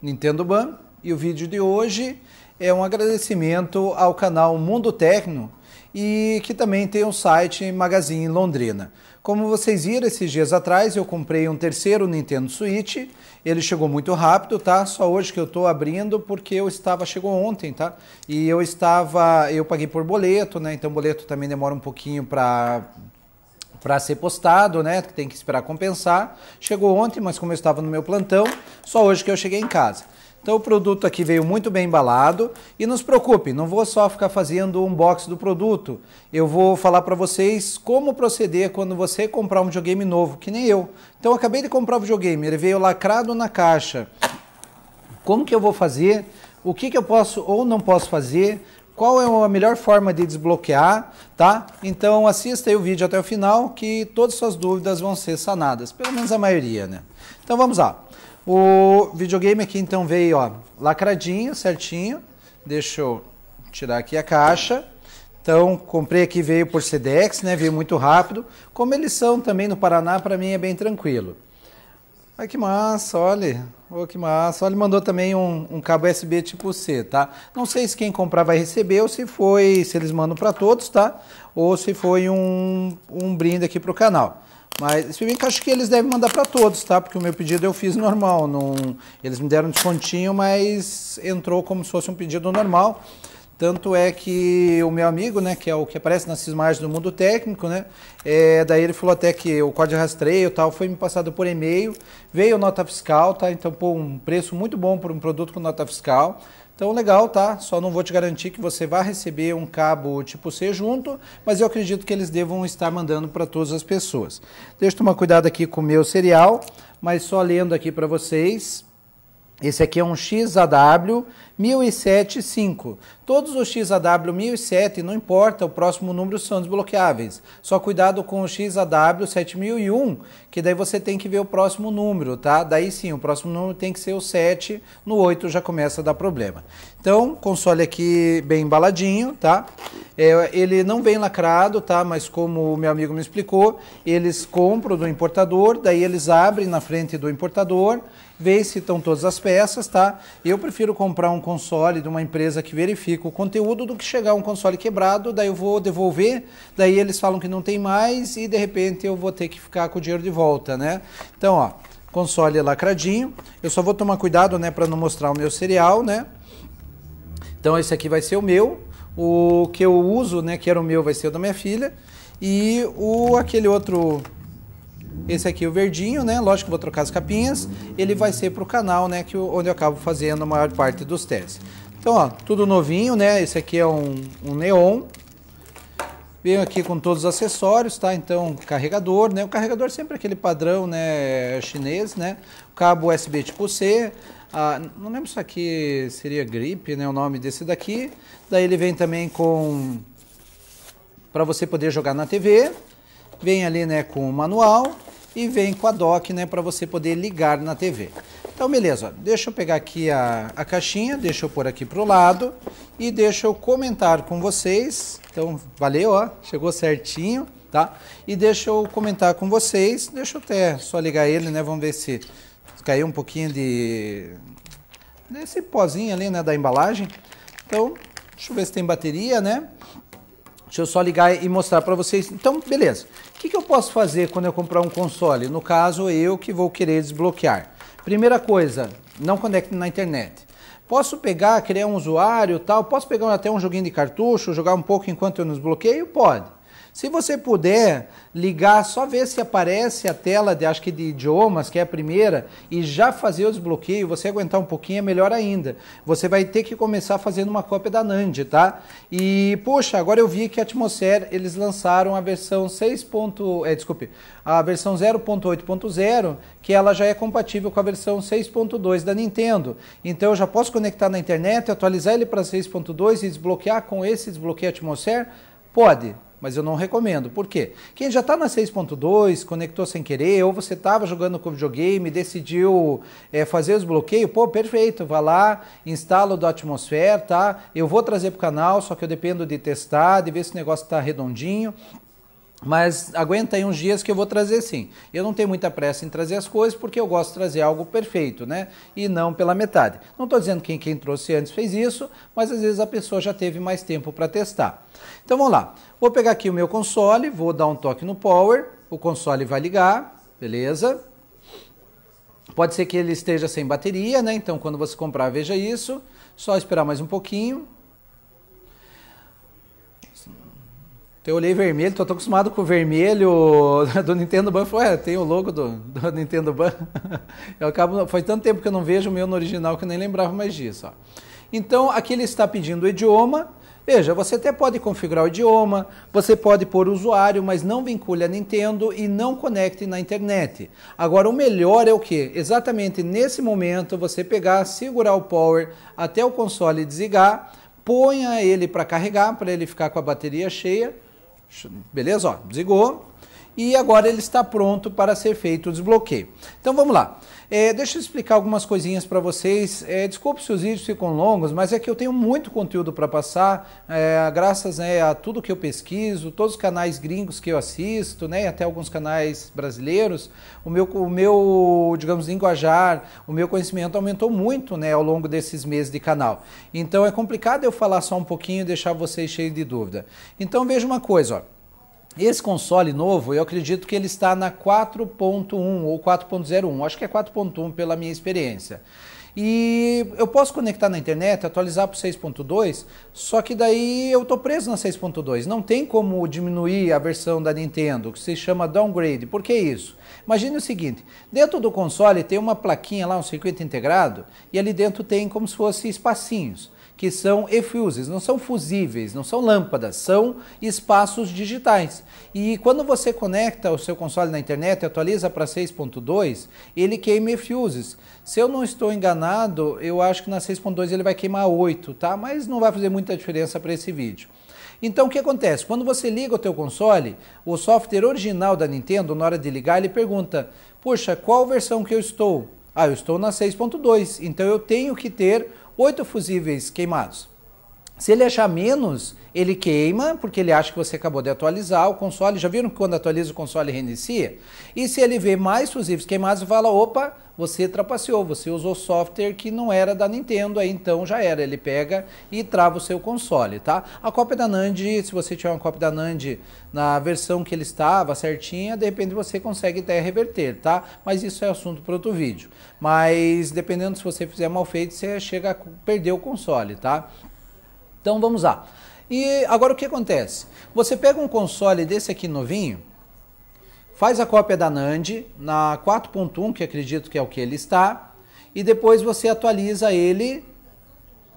Nintendo Ban. E o vídeo de hoje é um agradecimento ao canal Mundo Tecno e que também tem um site Magazine Londrina. Como vocês viram, esses dias atrás eu comprei um terceiro Nintendo Switch. Ele chegou muito rápido, tá? Só hoje que eu tô abrindo porque eu estava chegou ontem, tá? E eu estava, eu paguei por boleto, né? Então boleto também demora um pouquinho para para ser postado, né? Tem que esperar compensar. Chegou ontem, mas como eu estava no meu plantão, só hoje que eu cheguei em casa. Então o produto aqui veio muito bem embalado e não se preocupe, não vou só ficar fazendo um box do produto. Eu vou falar para vocês como proceder quando você comprar um videogame novo, que nem eu. Então eu acabei de comprar o videogame, ele veio lacrado na caixa. Como que eu vou fazer? O que, que eu posso ou não posso fazer? qual é a melhor forma de desbloquear, tá? Então assista aí o vídeo até o final que todas as suas dúvidas vão ser sanadas, pelo menos a maioria, né? Então vamos lá. O videogame aqui então veio, ó, lacradinho, certinho. Deixa eu tirar aqui a caixa. Então, comprei aqui, veio por Sedex, né? Veio muito rápido. Como eles são também no Paraná, para mim é bem tranquilo. Ai, que massa, olha. Oh, que massa. Olha, mandou também um, um, cabo USB tipo C, tá? Não sei se quem comprar vai receber ou se foi, se eles mandam para todos, tá? Ou se foi um, um brinde aqui pro canal. Mas, se bem que acho que eles devem mandar para todos, tá? Porque o meu pedido eu fiz normal. Não, eles me deram um descontinho, mas entrou como se fosse um pedido normal. Tanto é que o meu amigo, né, que é o que aparece nas imagens do mundo técnico, né, é, daí ele falou até que o código de rastreio tal foi me passado por e-mail, veio nota fiscal, tá? Então, pô, um preço muito bom por um produto com nota fiscal. Então, legal, tá? Só não vou te garantir que você vai receber um cabo tipo C junto, mas eu acredito que eles devam estar mandando para todas as pessoas. Deixa eu tomar cuidado aqui com o meu cereal, mas só lendo aqui para vocês. Esse aqui é um XAW 1007-5. Todos os XAW 1007, não importa, o próximo número são desbloqueáveis. Só cuidado com o XAW 7001, que daí você tem que ver o próximo número, tá? Daí sim, o próximo número tem que ser o 7, no 8 já começa a dar problema. Então, console aqui bem embaladinho, tá? É, ele não vem lacrado, tá? Mas como o meu amigo me explicou, eles compram do importador, daí eles abrem na frente do importador, vê se estão todas as peças, tá? Eu prefiro comprar um console de uma empresa que verifica o conteúdo do que chegar um console quebrado, daí eu vou devolver, daí eles falam que não tem mais e de repente eu vou ter que ficar com o dinheiro de volta, né? Então, ó, console lacradinho. Eu só vou tomar cuidado, né, para não mostrar o meu cereal, né? Então esse aqui vai ser o meu, o que eu uso, né, que era o meu, vai ser o da minha filha, e o aquele outro esse aqui o verdinho, né? Lógico que vou trocar as capinhas. Ele vai ser para o canal, né? Que, onde eu acabo fazendo a maior parte dos testes. Então, ó, tudo novinho, né? Esse aqui é um, um neon. Venho aqui com todos os acessórios, tá? Então, carregador, né? O carregador é sempre aquele padrão, né? Chinês, né? cabo USB tipo C, ah, não lembro se aqui seria gripe, né? O nome desse daqui. Daí ele vem também com para você poder jogar na TV. Vem ali, né, com o manual e vem com a dock, né, para você poder ligar na TV. Então, beleza. Deixa eu pegar aqui a, a caixinha, deixa eu pôr aqui pro lado e deixa eu comentar com vocês. Então, valeu, ó. Chegou certinho, tá? E deixa eu comentar com vocês. Deixa eu até só ligar ele, né? Vamos ver se caiu um pouquinho de desse pozinho ali, né, da embalagem. Então, deixa eu ver se tem bateria, né? Deixa eu só ligar e mostrar para vocês. Então, beleza. O que, que eu posso fazer quando eu comprar um console? No caso, eu que vou querer desbloquear. Primeira coisa, não conecte na internet. Posso pegar, criar um usuário tal, posso pegar até um joguinho de cartucho, jogar um pouco enquanto eu nos bloqueio? Pode. Se você puder ligar, só ver se aparece a tela de acho que de idiomas, que é a primeira, e já fazer o desbloqueio, você aguentar um pouquinho é melhor ainda. Você vai ter que começar fazendo uma cópia da NAND, tá? E poxa, agora eu vi que a Atmosfera eles lançaram a versão 6. Ponto, é, desculpe, a versão 0.8.0, que ela já é compatível com a versão 6.2 da Nintendo. Então eu já posso conectar na internet, atualizar ele para 6.2 e desbloquear com esse desbloqueio Atmosfera? Pode mas eu não recomendo. Por quê? Quem já está na 6.2, conectou sem querer, ou você estava jogando com videogame, decidiu é, fazer os bloqueios, pô, perfeito, vá lá, instala o do Atmosfera, tá? Eu vou trazer para o canal, só que eu dependo de testar, de ver se o negócio está redondinho. Mas aguenta aí uns dias que eu vou trazer sim. Eu não tenho muita pressa em trazer as coisas porque eu gosto de trazer algo perfeito, né? E não pela metade. Não estou dizendo que quem, quem trouxe antes fez isso, mas às vezes a pessoa já teve mais tempo para testar. Então vamos lá. Vou pegar aqui o meu console, vou dar um toque no power, o console vai ligar, beleza? Pode ser que ele esteja sem bateria, né? Então quando você comprar, veja isso. Só esperar mais um pouquinho. Então, eu olhei vermelho, tô acostumado com o vermelho do Nintendo Ban. Falei, ué, tem o logo do, do Nintendo Ban. Eu acabo, faz tanto tempo que eu não vejo o meu no original que eu nem lembrava mais disso. Ó. Então aqui ele está pedindo o idioma. Veja, você até pode configurar o idioma, você pode pôr usuário, mas não vincule a Nintendo e não conecte na internet. Agora, o melhor é o que? Exatamente nesse momento, você pegar, segurar o power até o console desligar, ponha ele para carregar, para ele ficar com a bateria cheia, Beleza? Ó, desligou e agora ele está pronto para ser feito o desbloqueio. Então vamos lá. É, deixa eu explicar algumas coisinhas para vocês. É, desculpe se os vídeos ficam longos, mas é que eu tenho muito conteúdo para passar, é, graças né, a tudo que eu pesquiso, todos os canais gringos que eu assisto, né, até alguns canais brasileiros. O meu, o meu, digamos, linguajar, o meu conhecimento aumentou muito né, ao longo desses meses de canal. Então é complicado eu falar só um pouquinho e deixar vocês cheios de dúvida. Então veja uma coisa, ó. Esse console novo, eu acredito que ele está na 4.1 ou 4.01, acho que é 4.1 pela minha experiência. E eu posso conectar na internet, atualizar para 6.2, só que daí eu estou preso na 6.2. Não tem como diminuir a versão da Nintendo, que se chama downgrade. Por que isso? Imagine o seguinte: dentro do console tem uma plaquinha lá, um circuito integrado, e ali dentro tem como se fosse espacinhos que são e-fuses, não são fusíveis, não são lâmpadas, são espaços digitais. E quando você conecta o seu console na internet e atualiza para 6.2, ele queima e-fuses. Se eu não estou enganado, eu acho que na 6.2 ele vai queimar 8, tá? Mas não vai fazer muita diferença para esse vídeo. Então o que acontece? Quando você liga o teu console, o software original da Nintendo, na hora de ligar, ele pergunta: "Poxa, qual versão que eu estou?" Ah, eu estou na 6.2, então eu tenho que ter oito fusíveis queimados. Se ele achar menos, ele queima, porque ele acha que você acabou de atualizar o console. Já viram que quando atualiza o console reinicia? E se ele vê mais fusíveis queimados, fala: opa, você trapaceou, você usou software que não era da Nintendo, aí então já era. Ele pega e trava o seu console, tá? A cópia da NAND, se você tiver uma cópia da NAND na versão que ele estava certinha, de repente você consegue até reverter, tá? Mas isso é assunto para outro vídeo. Mas dependendo se você fizer mal feito, você chega a perder o console, tá? Então vamos lá. E agora o que acontece? Você pega um console desse aqui novinho, faz a cópia da NAND na 4.1, que acredito que é o que ele está, e depois você atualiza ele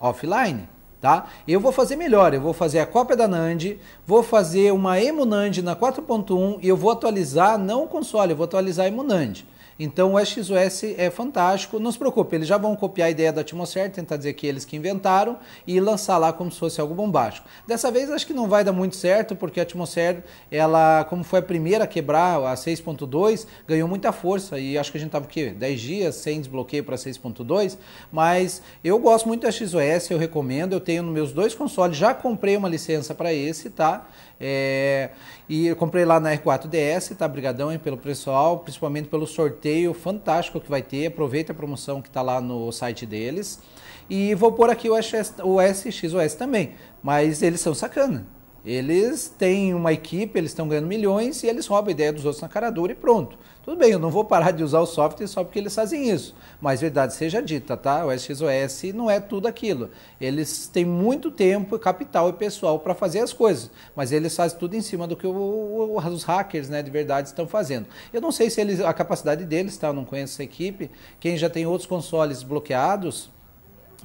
offline, tá? Eu vou fazer melhor, eu vou fazer a cópia da NAND, vou fazer uma emunand na 4.1 e eu vou atualizar não o console, eu vou atualizar a emunand. Então o SXOS é fantástico. Não se preocupe, eles já vão copiar a ideia da atmosfera, tentar dizer que eles que inventaram e lançar lá como se fosse algo bombástico. Dessa vez acho que não vai dar muito certo, porque a atmosfera, ela, como foi a primeira a quebrar a 6.2, ganhou muita força e acho que a gente estava o quê? 10 dias sem desbloqueio para 6.2, mas eu gosto muito da XOS, eu recomendo, eu tenho nos meus dois consoles, já comprei uma licença para esse, tá? É... e eu comprei lá na R4DS, tá? Brigadão hein, pelo pessoal, principalmente pelo sorteio sorteio fantástico que vai ter. Aproveita a promoção que está lá no site deles. E vou pôr aqui o, o SXOS também. Mas eles são sacana. Eles têm uma equipe, eles estão ganhando milhões e eles roubam a ideia dos outros na cara dura e pronto. Tudo bem, eu não vou parar de usar o software só porque eles fazem isso. Mas verdade seja dita, tá? O SXOS não é tudo aquilo. Eles têm muito tempo, capital e pessoal para fazer as coisas. Mas eles fazem tudo em cima do que o, o, os hackers né, de verdade estão fazendo. Eu não sei se eles, a capacidade deles, tá? Eu não conheço essa equipe. Quem já tem outros consoles bloqueados,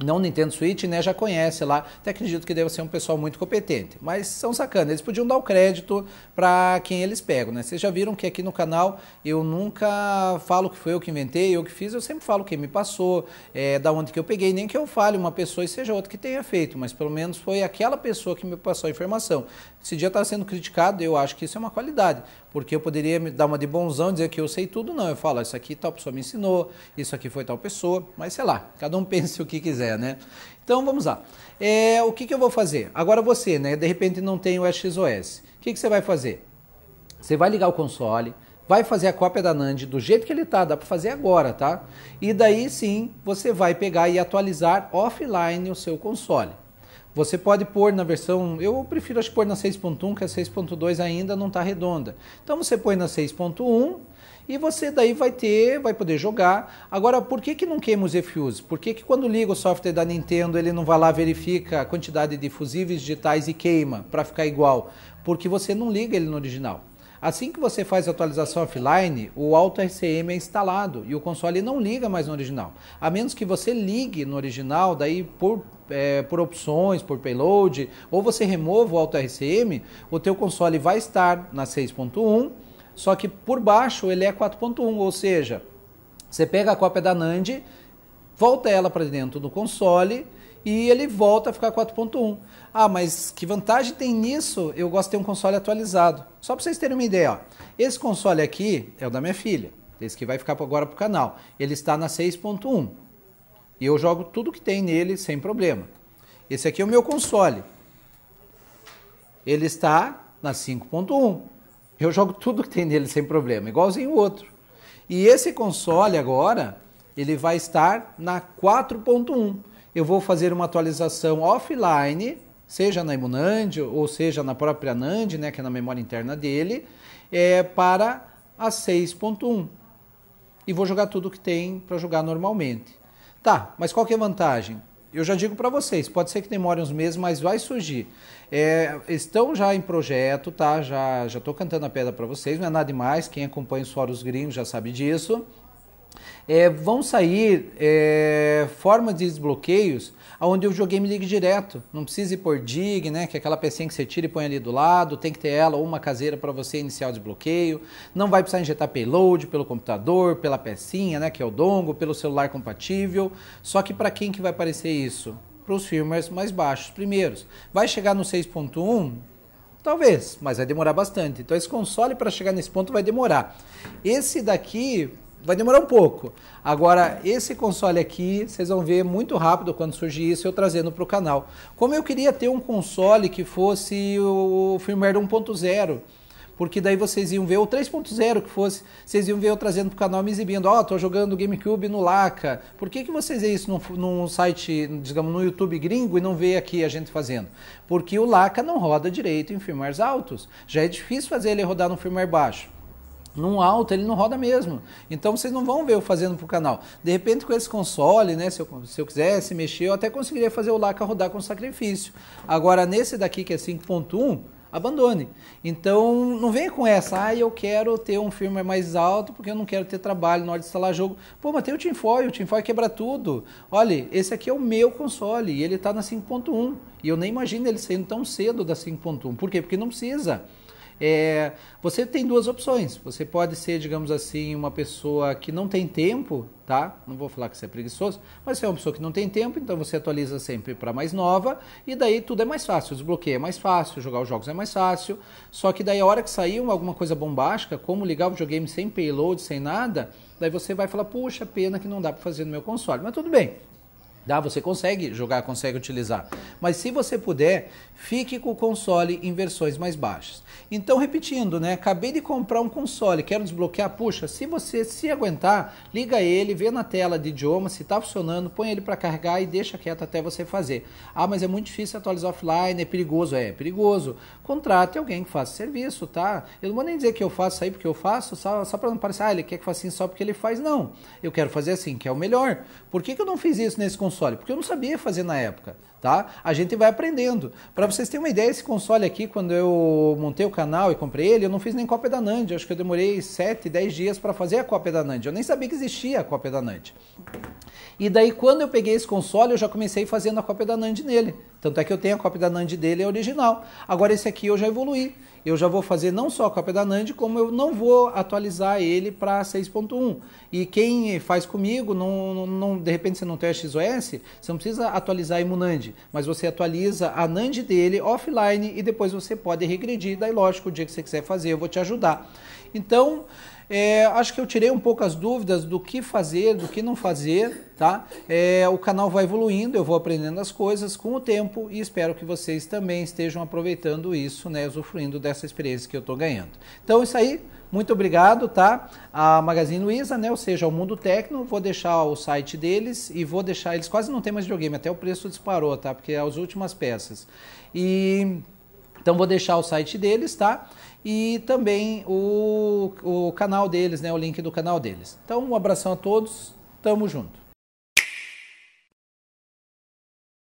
não Nintendo Switch, né, já conhece lá, até acredito que deva ser um pessoal muito competente. Mas são sacanas, eles podiam dar o crédito para quem eles pegam, né? Vocês já viram que aqui no canal eu nunca falo que foi eu que inventei, eu que fiz, eu sempre falo quem me passou, é, da onde que eu peguei, nem que eu fale uma pessoa e seja outra que tenha feito, mas pelo menos foi aquela pessoa que me passou a informação. Esse dia está sendo criticado, eu acho que isso é uma qualidade, porque eu poderia me dar uma de bonzão e dizer que eu sei tudo, não. Eu falo, isso aqui tal pessoa me ensinou, isso aqui foi tal pessoa, mas sei lá, cada um pense o que quiser quiser, né? Então vamos lá. É, o que, que eu vou fazer? Agora você, né? De repente não tem o XOS. O que, que você vai fazer? Você vai ligar o console, vai fazer a cópia da NAND do jeito que ele tá, dá para fazer agora, tá? E daí sim você vai pegar e atualizar offline o seu console. Você pode pôr na versão, eu prefiro acho pôr na 6.1, que a 6.2 ainda não está redonda. Então você põe na 6.1 e você daí vai ter, vai poder jogar. Agora, por que, que não queima os eFuse? Por que, que quando liga o software da Nintendo ele não vai lá verifica a quantidade de fusíveis digitais e queima para ficar igual? Porque você não liga ele no original. Assim que você faz a atualização offline, o Auto RCM é instalado e o console não liga mais no original. A menos que você ligue no original, daí por, é, por opções, por payload, ou você remova o Auto RCM, o teu console vai estar na 6.1 só que por baixo ele é 4.1, ou seja, você pega a cópia da NAND, volta ela para dentro do console e ele volta a ficar 4.1. Ah, mas que vantagem tem nisso? Eu gosto de ter um console atualizado. Só para vocês terem uma ideia, ó. esse console aqui é o da minha filha, esse que vai ficar agora para o canal. Ele está na 6.1 e eu jogo tudo que tem nele sem problema. Esse aqui é o meu console. Ele está na 5.1 eu jogo tudo que tem nele sem problema, igualzinho o outro. E esse console agora, ele vai estar na 4.1. Eu vou fazer uma atualização offline, seja na Imunand ou seja na própria NAND, né, que é na memória interna dele, é, para a 6.1. E vou jogar tudo que tem para jogar normalmente. Tá, mas qual que é a vantagem? eu já digo para vocês, pode ser que demore uns meses, mas vai surgir. É, estão já em projeto, tá? Já já estou cantando a pedra para vocês, não é nada demais. Quem acompanha os fóruns gringos já sabe disso é, vão sair é, formas de desbloqueios onde o videogame ligue direto. Não precisa ir por dig, né? Que é aquela pecinha que você tira e põe ali do lado. Tem que ter ela ou uma caseira para você iniciar o desbloqueio. Não vai precisar injetar payload pelo computador, pela pecinha, né? Que é o dongo, pelo celular compatível. Só que para quem que vai aparecer isso? Para os firmwares mais baixos, primeiros. Vai chegar no 6.1? Talvez, mas vai demorar bastante. Então esse console para chegar nesse ponto vai demorar. Esse daqui vai demorar um pouco. Agora, esse console aqui, vocês vão ver muito rápido quando surgir isso, eu trazendo para o canal. Como eu queria ter um console que fosse o firmware 1.0, porque daí vocês iam ver o 3.0 que fosse, vocês iam ver eu trazendo para o canal me exibindo, ó, oh, tô jogando GameCube no Laca. Por que, que vocês vê isso num, num site, digamos, no YouTube gringo e não vê aqui a gente fazendo? Porque o Laca não roda direito em firmwares altos. Já é difícil fazer ele rodar no firmware baixo num alto ele não roda mesmo. Então vocês não vão ver eu fazendo pro canal. De repente com esse console, né, se eu, se eu quisesse mexer, eu até conseguiria fazer o Laca rodar com sacrifício. Agora nesse daqui que é 5.1, abandone. Então não venha com essa, ah, eu quero ter um firmware mais alto porque eu não quero ter trabalho na hora de instalar jogo. Pô, mas tem o Tinfoil, o Tinfoil quebra tudo. Olha, esse aqui é o meu console e ele está na 5.1 e eu nem imagino ele saindo tão cedo da 5.1. Por quê? Porque não precisa. É, você tem duas opções. Você pode ser, digamos assim, uma pessoa que não tem tempo, tá? Não vou falar que você é preguiçoso, mas você é uma pessoa que não tem tempo, então você atualiza sempre para mais nova e daí tudo é mais fácil. Desbloqueio é mais fácil, jogar os jogos é mais fácil. Só que daí a hora que sair alguma coisa bombástica, como ligar o videogame sem payload, sem nada, daí você vai falar: puxa, pena que não dá para fazer no meu console. Mas tudo bem, Dá, você consegue jogar, consegue utilizar. Mas se você puder, fique com o console em versões mais baixas. Então, repetindo, né? Acabei de comprar um console, quero desbloquear. Puxa, se você se aguentar, liga ele, vê na tela de idioma se está funcionando, põe ele para carregar e deixa quieto até você fazer. Ah, mas é muito difícil atualizar offline, é perigoso. É, é perigoso. Contrate alguém que faça serviço, tá? Eu não vou nem dizer que eu faço isso aí porque eu faço, só, só para não parecer, ah, ele quer que faça assim só porque ele faz. Não, eu quero fazer assim, que é o melhor. Por que, que eu não fiz isso nesse console? console? Porque eu não sabia fazer na época tá? A gente vai aprendendo. Para vocês terem uma ideia, esse console aqui, quando eu montei o canal e comprei ele, eu não fiz nem cópia da NAND. Acho que eu demorei 7, 10 dias para fazer a cópia da NAND. Eu nem sabia que existia a cópia da NAND. E daí, quando eu peguei esse console, eu já comecei fazendo a cópia da NAND nele. Tanto é que eu tenho a cópia da NAND dele, é original. Agora, esse aqui eu já evoluí. Eu já vou fazer não só a cópia da NAND, como eu não vou atualizar ele para 6.1. E quem faz comigo, não, não, de repente você não tem a XOS, você não precisa atualizar a ImuNAND mas você atualiza a NAND dele offline e depois você pode regredir. Daí, lógico, o dia que você quiser fazer, eu vou te ajudar. Então, é, acho que eu tirei um pouco as dúvidas do que fazer, do que não fazer, tá? É, o canal vai evoluindo, eu vou aprendendo as coisas com o tempo e espero que vocês também estejam aproveitando isso, né? Usufruindo dessa experiência que eu estou ganhando. Então, isso aí. Muito obrigado, tá? A Magazine Luiza, né? Ou seja, o Mundo Tecno, vou deixar o site deles e vou deixar. Eles quase não têm mais videogame, até o preço disparou, tá? Porque é as últimas peças. E. Então vou deixar o site deles, tá? e também o, o canal deles, né, o link do canal deles. Então, um abração a todos, tamo junto.